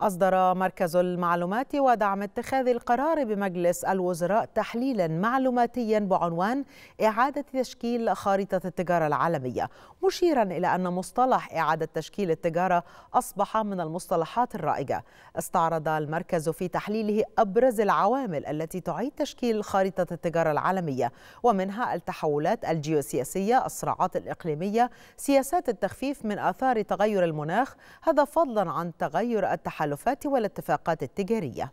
أصدر مركز المعلومات ودعم اتخاذ القرار بمجلس الوزراء تحليلا معلوماتيا بعنوان إعادة تشكيل خارطة التجارة العالمية مشيرا إلى أن مصطلح إعادة تشكيل التجارة أصبح من المصطلحات الرائجة استعرض المركز في تحليله أبرز العوامل التي تعيد تشكيل خارطة التجارة العالمية ومنها التحولات الجيوسياسية الصراعات الإقليمية سياسات التخفيف من آثار تغير المناخ هذا فضلا عن تغير التحليل التحالفات والاتفاقات التجارية